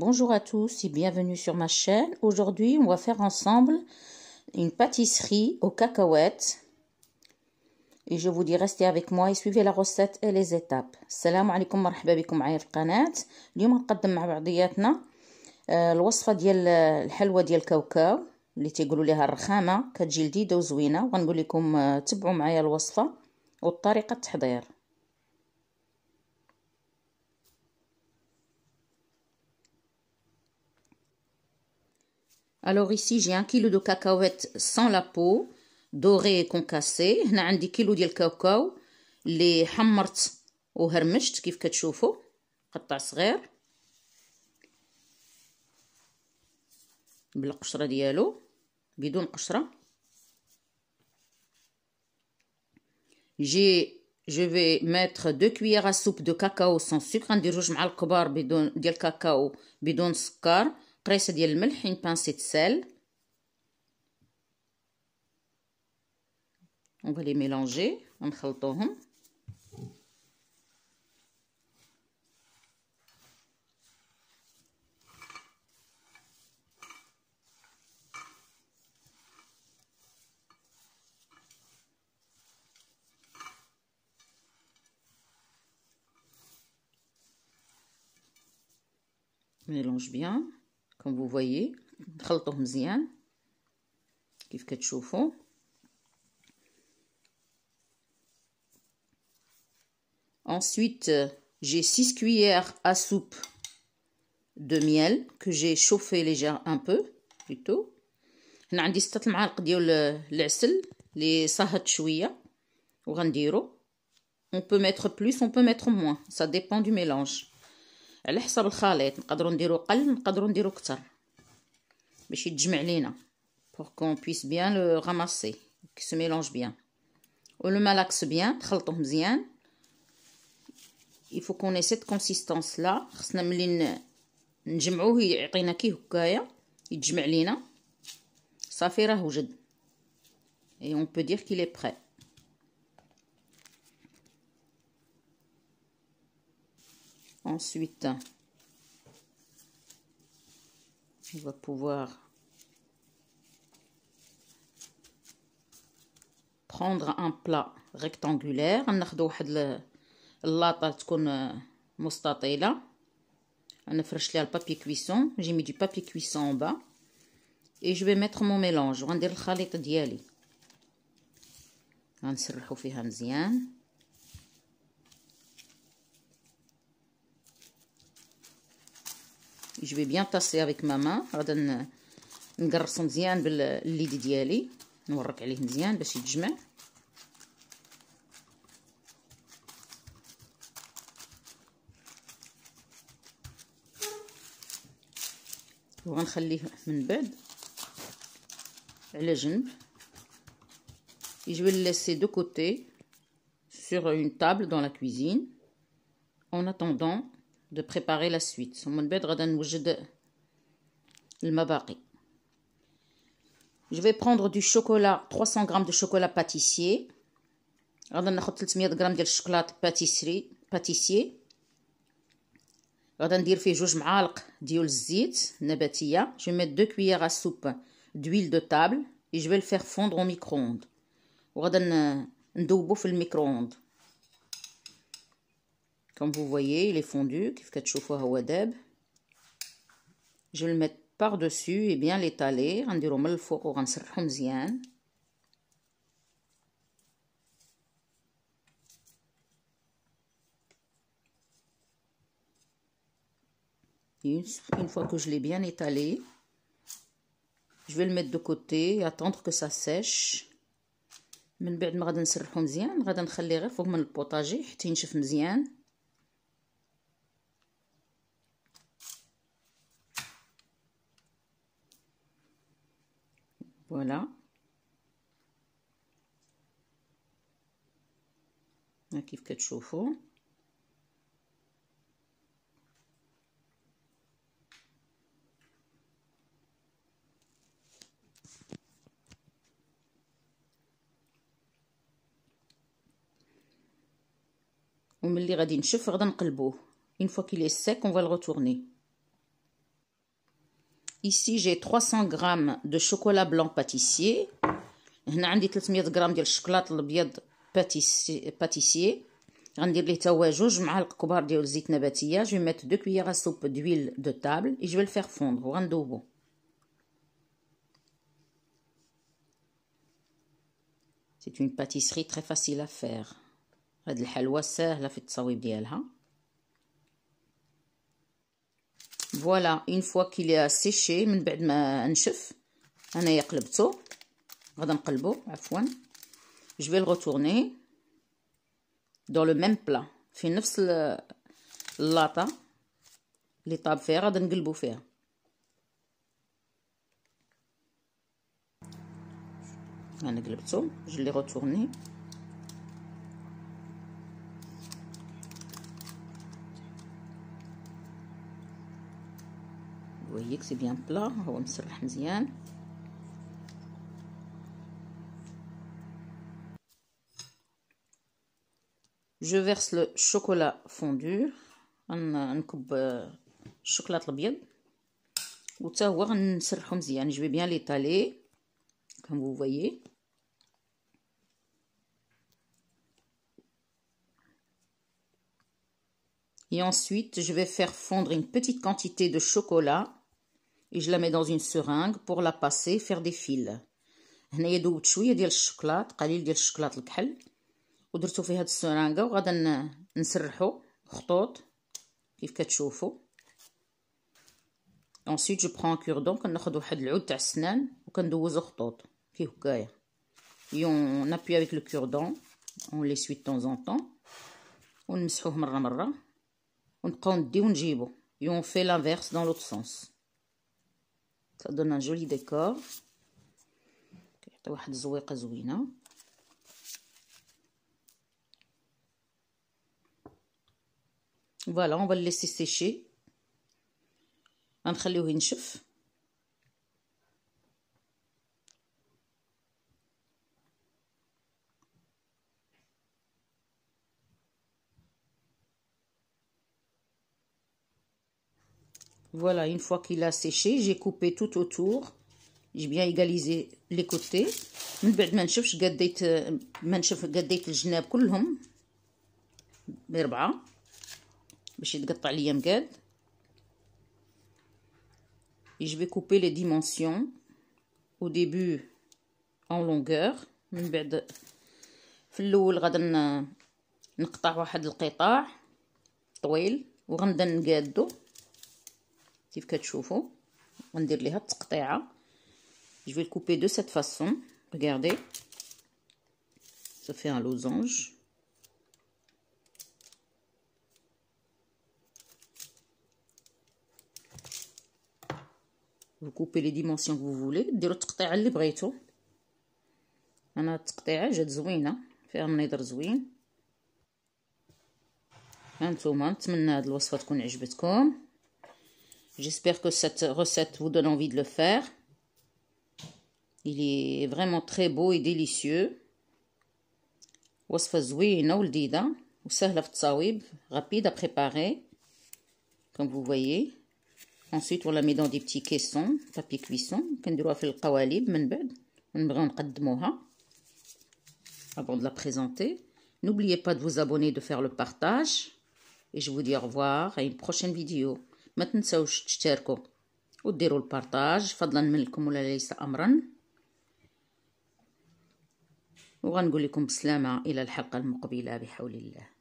Bonjour à tous et bienvenue sur ma chaîne. Aujourd'hui, on va faire ensemble une pâtisserie aux cacahuètes. Et je vous dis restez avec moi et suivez la recette et les étapes. السلام عليكم مرحبا بكم معايا في القناة. اليوم نقدم مع بعضياتنا الوصفة ديال الحلوى ديال الكاوكاو اللي تيقولوا ليها الرخامة كتجي لذيذة وزوينة وغنقول لكم تبعوا معايا الوصفة وطريقة التحضير Alors ici, j'ai un kilo de cacahuètes sans la peau, doré et concassé. j'ai un kilo de cacao, les hammarts ou hermisht, qui vous pouvez de قطع sans بالقشره sans بدون cacao sans hein, Presse de sel une pincée de sel. On va les mélanger On mélange bien. Comme كوم فو فويي نخلطوه مزيان كيف كتشوفوا Ensuite, euh, j'ai 6 cuillères à soupe de miel que j'ai chauffé légère un peu plutôt. هنا عندي 6 معالق ديال العسل اللي صهد شويه وغنديرو on peut mettre plus on peut mettre moins ça dépend du mélange على حسب الخليط نقدروا نديروا قل نقدروا نديروا كتر باش يتجمع لينا بور كون بويس بيان لو غاماسي كي سو ميلونج بيان ولو مالاكس بيان تخلطوه مزيان يفو كون سيت كونسيستونس لا خصنا ملي نجمعوه يعطينا كي هكايا يتجمع لينا صافي راه وجد et on peut dire qu'il est prêt Ensuite, on va pouvoir prendre un plat rectangulaire. On a fait le latat qu'on euh, moustaté là. On a sur le papier cuisson. J'ai mis du papier cuisson en bas. Et je vais mettre mon mélange. Je vais mettre le chalet de mettre Je vais bien tasser avec ma main. On va نقرص مزيان باليد ديالي نورك عليه مزيان باش يتجمع وغنخليه من بعد على جنب je vais le laisser de côté sur une table dans la cuisine en attendant de préparer la suite ومن بعد غادي نوجد المباقي je vais prendre du chocolat 300 g de chocolat pâtissier غادي ناخذ 300 g ديال chocolat pâtissier باتيسيي غادي ندير فيه جوج معالق je mets mettre 2 cuillères à soupe d'huile de table et je vais le faire fondre au micro-ondes وغادي ندوبو euh, micro-ondes comme vous voyez, il est fondu. Je vais le mettre par-dessus et bien l'étaler. on Une, une fois que je l'ai bien étalé, je vais le mettre de côté et attendre que ça sèche. من بعد ما غادي نسرحو مزيان غادي نخليه غير فوق من البوطاجي حتى ينشف مزيان Voilà. La kif ket chauffe. Ou me l'ira d'une chauffeur d'un kalbo. Une fois qu'il est sec, on va le retourner. Ici, j'ai 300 g de chocolat blanc pâtissier. On a 300 g peu de grammes chocolat le pâtissier. On dit que les tawajouj mal koubard diolsit nabatia. Je vais mettre deux cuillères à soupe d'huile de table et je vais le faire fondre en doux. C'est une pâtisserie très facile à faire. Adel haloua ser la fit saouy bielha. فوالا اون فوا كي سيشي من بعد ما نشف انايا قلبتو غادي نقلبو عفوا جو في دون دو لو ميم بلا في نفس اللاطه اللي طاب فيها غادي نقلبو فيها انا قلبتو جو لي غوتورني que c'est bien plat. Je verse le chocolat fondu. On coupe euh, chocolat Je vais bien l'étaler, comme vous voyez. Et ensuite, je vais faire fondre une petite quantité de chocolat et je la mets dans une seringue pour la passer faire des fils je دوبت شويه ديال الشوكولات قليل ديال الشوكولات الكحل ودرتو في هاد السرانقه وغادا نسرحو خطوط كيف كتشوفوا اونسيت جو بران كوردون واحد On fait l'inverse dans l'autre sens. ça جولي ديكور كيعطي واحد الزويقه زوينه فوالا اون va le laisser sécher غنخليوه ينشف Voilà, une fois qu'il a séché, j'ai coupé tout autour. J'ai bien égalisé les côtés. من بعد ما نشوفش قديت ما نشوف قديت الجناب كلهم بربعة باش يتقطع ليا مقاد. Et je vais couper les dimensions au début en longueur من بعد في الاول غادي نقطع واحد القطاع طويل وغنبدا نقادو كيف كتشوفوا غندير ليها التقطيعه je vais le couper de cette façon regardez ça fait un losange vous coupez les dimensions que vous voulez ديروا التقطيعه اللي بغيتو انا التقطيعه جات زوينه فيها منظر زوين هانتوما نتمنى هاد الوصفه تكون عجبتكم J'espère que cette recette vous donne envie de le faire. Il est vraiment très beau et délicieux. rapide à préparer comme vous voyez ensuite on la met dans des petits caissons tapis cuisson avant de la présenter n'oubliez pas de vous abonner de faire le partage et je vous dis au revoir à une prochaine vidéo ما تنسوش تشتركوا وديروا البارطاج فضلا منكم ولا ليس امرا وغنقول لكم بسلامه الى الحلقه المقبله بحول الله